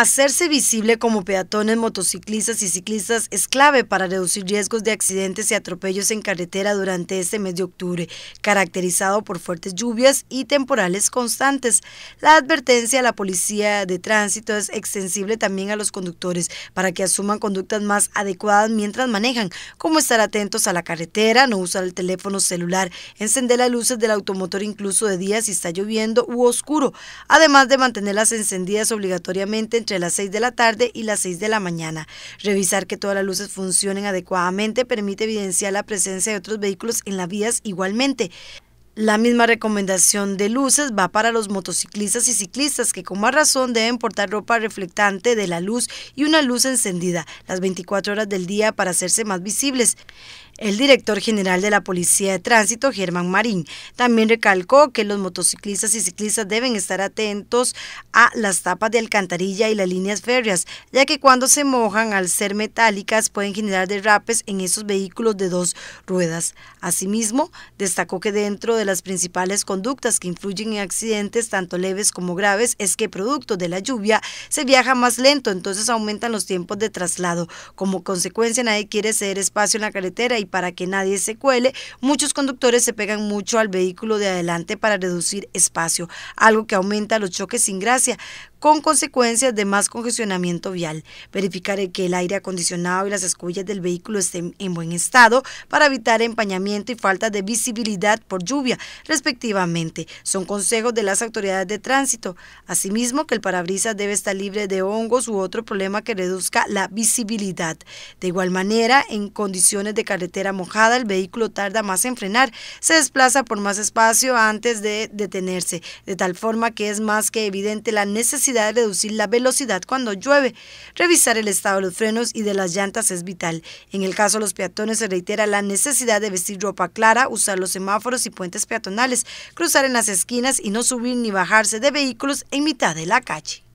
Hacerse visible como peatones, motociclistas y ciclistas es clave para reducir riesgos de accidentes y atropellos en carretera durante este mes de octubre, caracterizado por fuertes lluvias y temporales constantes. La advertencia a la policía de tránsito es extensible también a los conductores para que asuman conductas más adecuadas mientras manejan, como estar atentos a la carretera, no usar el teléfono celular, encender las luces del automotor incluso de día si está lloviendo u oscuro, además de mantenerlas encendidas obligatoriamente en entre las 6 de la tarde y las 6 de la mañana. Revisar que todas las luces funcionen adecuadamente permite evidenciar la presencia de otros vehículos en las vías igualmente. La misma recomendación de luces va para los motociclistas y ciclistas que con más razón deben portar ropa reflectante de la luz y una luz encendida las 24 horas del día para hacerse más visibles. El director general de la Policía de Tránsito, Germán Marín, también recalcó que los motociclistas y ciclistas deben estar atentos a las tapas de alcantarilla y las líneas férreas, ya que cuando se mojan al ser metálicas pueden generar derrapes en esos vehículos de dos ruedas. Asimismo, destacó que dentro de las principales conductas que influyen en accidentes tanto leves como graves es que producto de la lluvia se viaja más lento, entonces aumentan los tiempos de traslado. Como consecuencia, nadie quiere ceder espacio en la carretera y para que nadie se cuele, muchos conductores se pegan mucho al vehículo de adelante para reducir espacio, algo que aumenta los choques sin gracia con consecuencias de más congestionamiento vial. Verificar que el aire acondicionado y las escullas del vehículo estén en buen estado para evitar empañamiento y falta de visibilidad por lluvia, respectivamente. Son consejos de las autoridades de tránsito. Asimismo, que el parabrisas debe estar libre de hongos u otro problema que reduzca la visibilidad. De igual manera, en condiciones de carretera mojada, el vehículo tarda más en frenar, se desplaza por más espacio antes de detenerse, de tal forma que es más que evidente la necesidad de reducir la velocidad cuando llueve. Revisar el estado de los frenos y de las llantas es vital. En el caso de los peatones se reitera la necesidad de vestir ropa clara, usar los semáforos y puentes peatonales, cruzar en las esquinas y no subir ni bajarse de vehículos en mitad de la calle.